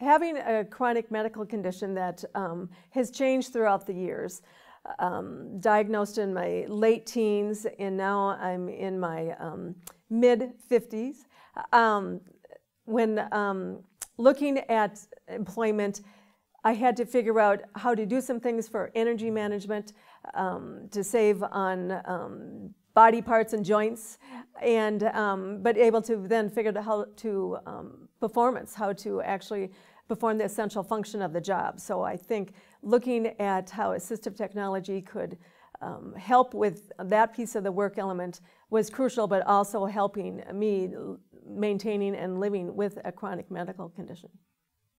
having a chronic medical condition that um, has changed throughout the years. Um, diagnosed in my late teens, and now I'm in my um, mid 50s. Um, when um, looking at employment, I had to figure out how to do some things for energy management um, to save on body parts and joints and um, but able to then figure out how to um, performance, how to actually perform the essential function of the job. So I think looking at how assistive technology could um, help with that piece of the work element was crucial, but also helping me maintaining and living with a chronic medical condition.